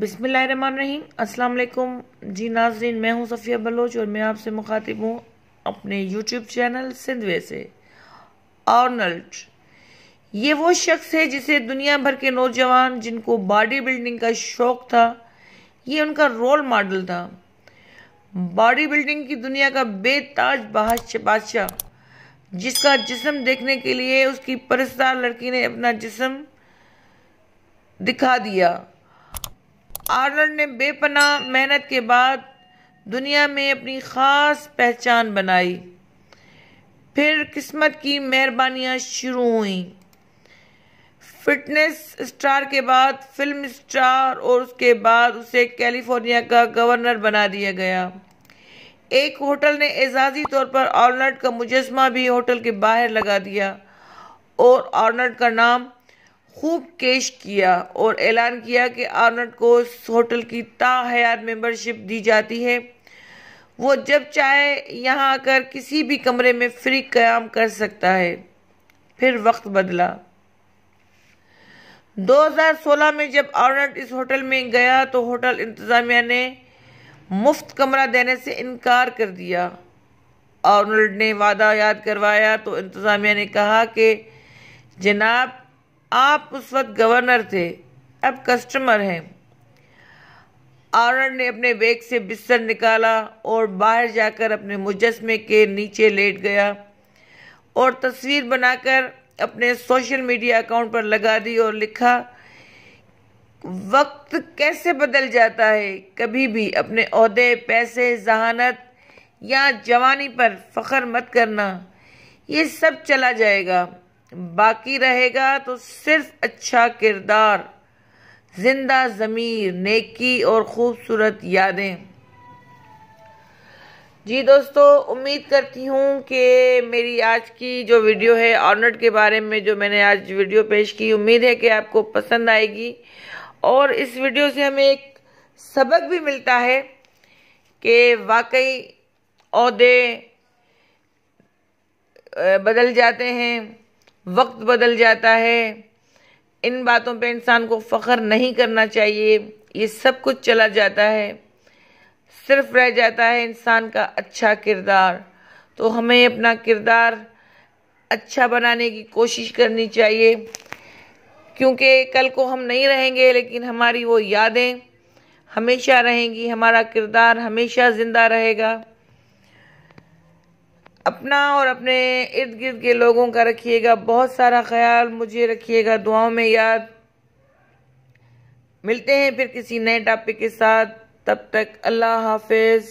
बिसमीम अस्सलाम जी नाजरीन मैं हूं सफ़िया बलोच और मैं आपसे मुखातिब हूं अपने यूट्यूब चैनल सिंधवे से आर्नल्ड ये वो शख्स है जिसे दुनिया भर के नौजवान जिनको बॉडी बिल्डिंग का शौक़ था ये उनका रोल मॉडल था बॉडी बिल्डिंग की दुनिया का बेताज बादशाह जिसका जिसम देखने के लिए उसकी परस्तार लड़की ने अपना जिसम दिखा दिया आर्नल्ड ने बेपना मेहनत के बाद दुनिया में अपनी ख़ास पहचान बनाई फिर किस्मत की मेहरबानियाँ शुरू हुई फिटनेस स्टार के बाद फिल्म स्टार और उसके बाद उसे कैलिफोर्निया का गवर्नर बना दिया गया एक होटल ने एजाजी तौर पर ऑर्नर्ड का मुजस्मा भी होटल के बाहर लगा दिया और ऑर्नर्ड का नाम खूब केश किया और ऐलान किया कि आर्नट को होटल की ताहयात मेंबरशिप दी जाती है वो जब चाहे यहाँ आकर किसी भी कमरे में फ्री क्याम कर सकता है फिर वक्त बदला 2016 में जब आर्नट इस होटल में गया तो होटल इंतज़ामिया ने मुफ्त कमरा देने से इनकार कर दिया आर्नल्ड ने वादा याद करवाया तो इंतज़ामिया ने कहा कि जनाब आप उस वक्त गवर्नर थे अब कस्टमर हैं आरण ने अपने बैग से बिस्तर निकाला और बाहर जाकर अपने मुजस्मे के नीचे लेट गया और तस्वीर बनाकर अपने सोशल मीडिया अकाउंट पर लगा दी और लिखा वक्त कैसे बदल जाता है कभी भी अपने अहदे पैसे जहानत या जवानी पर फ़ख्र मत करना ये सब चला जाएगा बाकी रहेगा तो सिर्फ अच्छा किरदार जिंदा ज़मीर नेकी और ख़ूबसूरत यादें जी दोस्तों उम्मीद करती हूँ कि मेरी आज की जो वीडियो है ऑर्नट के बारे में जो मैंने आज वीडियो पेश की उम्मीद है कि आपको पसंद आएगी और इस वीडियो से हमें एक सबक भी मिलता है कि वाकई अहदे बदल जाते हैं वक्त बदल जाता है इन बातों पे इंसान को फ़ख्र नहीं करना चाहिए ये सब कुछ चला जाता है सिर्फ रह जाता है इंसान का अच्छा किरदार तो हमें अपना किरदार अच्छा बनाने की कोशिश करनी चाहिए क्योंकि कल को हम नहीं रहेंगे लेकिन हमारी वो यादें हमेशा रहेंगी हमारा किरदार हमेशा ज़िंदा रहेगा अपना और अपने इर्द गिर्द के लोगों का रखिएगा बहुत सारा ख्याल मुझे रखिएगा दुआओं में याद मिलते हैं फिर किसी नए टॉपिक के साथ तब तक अल्लाह हाफिज